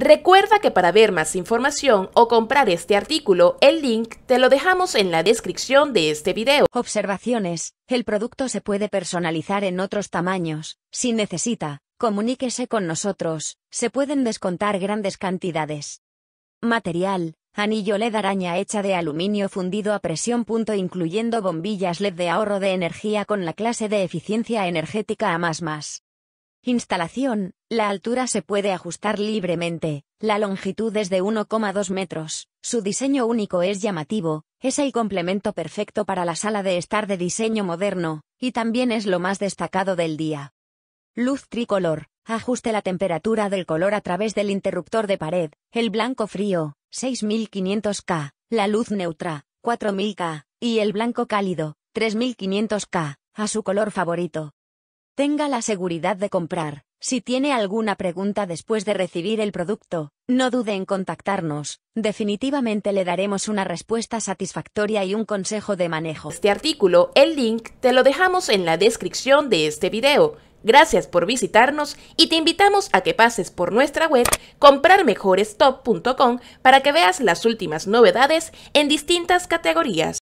Recuerda que para ver más información o comprar este artículo, el link te lo dejamos en la descripción de este video. Observaciones. El producto se puede personalizar en otros tamaños, si necesita. Comuníquese con nosotros, se pueden descontar grandes cantidades. Material. Anillo LED araña hecha de aluminio fundido a presión. Punto, incluyendo bombillas LED de ahorro de energía con la clase de eficiencia energética A. Instalación. La altura se puede ajustar libremente. La longitud es de 1,2 metros. Su diseño único es llamativo. Es el complemento perfecto para la sala de estar de diseño moderno, y también es lo más destacado del día. Luz tricolor. Ajuste la temperatura del color a través del interruptor de pared. El blanco frío, 6500K. La luz neutra, 4000K. Y el blanco cálido, 3500K. A su color favorito. Tenga la seguridad de comprar. Si tiene alguna pregunta después de recibir el producto, no dude en contactarnos. Definitivamente le daremos una respuesta satisfactoria y un consejo de manejo. Este artículo, el link, te lo dejamos en la descripción de este video. Gracias por visitarnos y te invitamos a que pases por nuestra web comprarmejorestop.com para que veas las últimas novedades en distintas categorías.